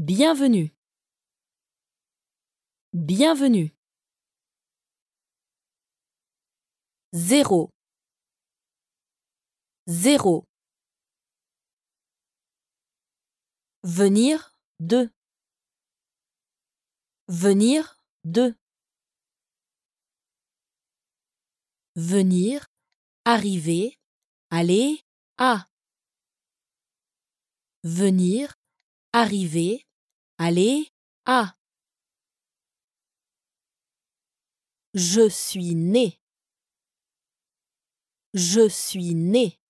Bienvenue. Bienvenue. Zéro. Zéro. Venir de Venir de Venir arriver aller à Venir arriver Allez, à. Ah. Je suis né. Je suis né.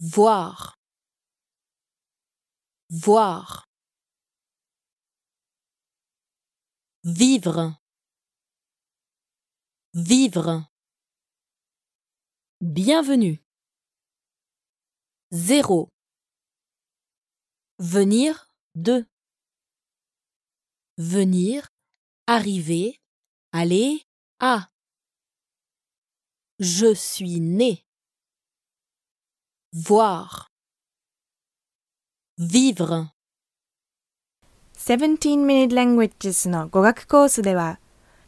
Voir. Voir. Vivre. Vivre. Bienvenue. Zéro. Venir de. Venir, arriver, aller à. Je suis né. Voir. Vivre. 17-Minute Languages の語学コースでは、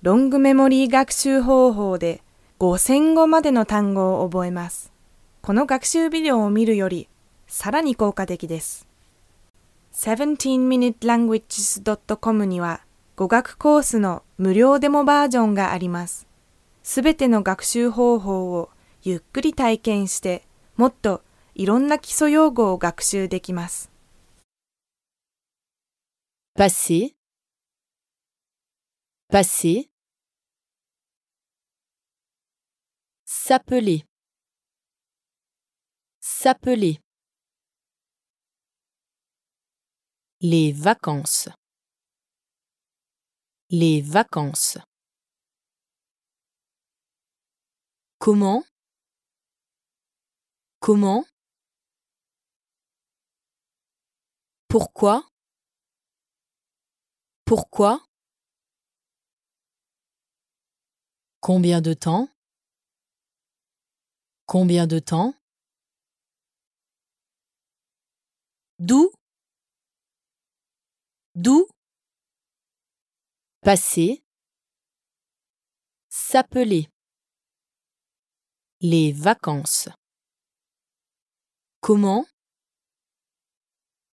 ロングメモリー学習方法で5000語までの単語を覚えます。この学習ビデオを見るより、さらに効果的です。17minutelanguages.com には語学コースの無料デモバージョンがあります。すべての学習方法をゆっくり体験して、もっといろんな基礎用語を学習できます。p a s s サプ p a s s s'appeler, s'appeler. Les vacances. Les vacances. Comment Comment Pourquoi Pourquoi Combien de temps Combien de temps D'où D'où Passer. S'appeler. Les vacances. Comment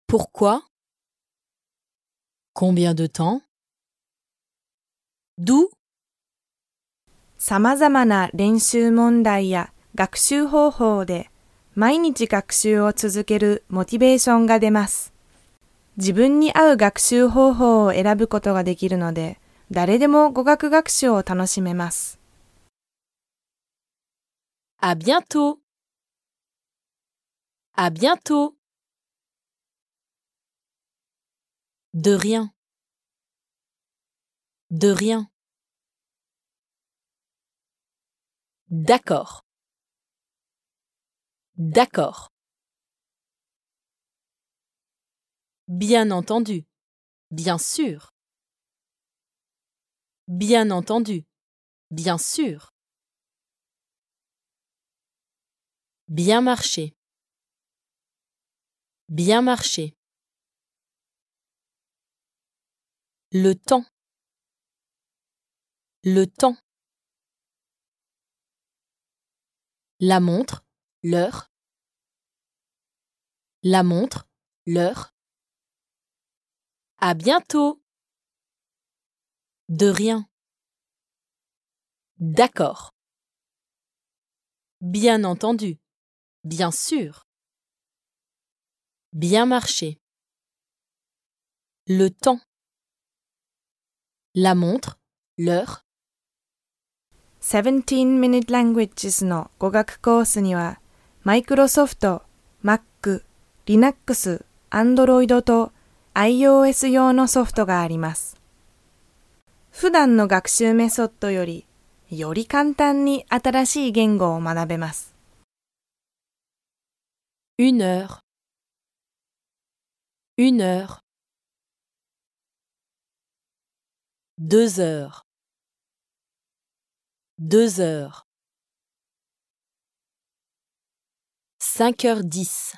Pourquoi Combien de temps D'où さまざまな練習問題や学習方法で毎日学習を続けるモチベーションが出ます。自分に合う学習方法を選ぶことができるので、誰でも語学学習を楽しめます。À bientôt! À bientôt! De rien. De rien. D'accord. D'accord. Bien entendu. Bien sûr. Bien entendu. Bien sûr. Bien marché. Bien marché. Le temps. Le temps. La montre, l'heure. La montre, l'heure. À bientôt. De rien. D'accord. Bien entendu. Bien sûr. Bien marché. Le temps. La montre, l'heure. 17-minute languages Android と iOS 用のソフトがあります。普段の学習メソッドよりより簡単に新しい言語を学べます。Une heure. Une heure. Deux heures. Deux heures. 5h10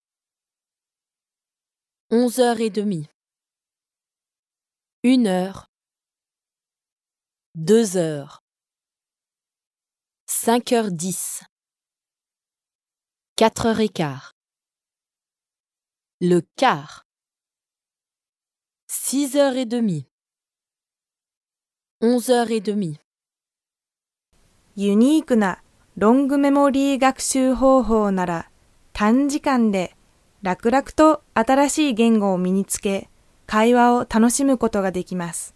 Onze heures et demie. Une heure. Deux heures. Cinq heures dix. Quatre heures et quart. Le quart. Six heures et demie. Onze heures et demie. durée. 楽々と新しい言語を身につけ、会話を楽しむことができます。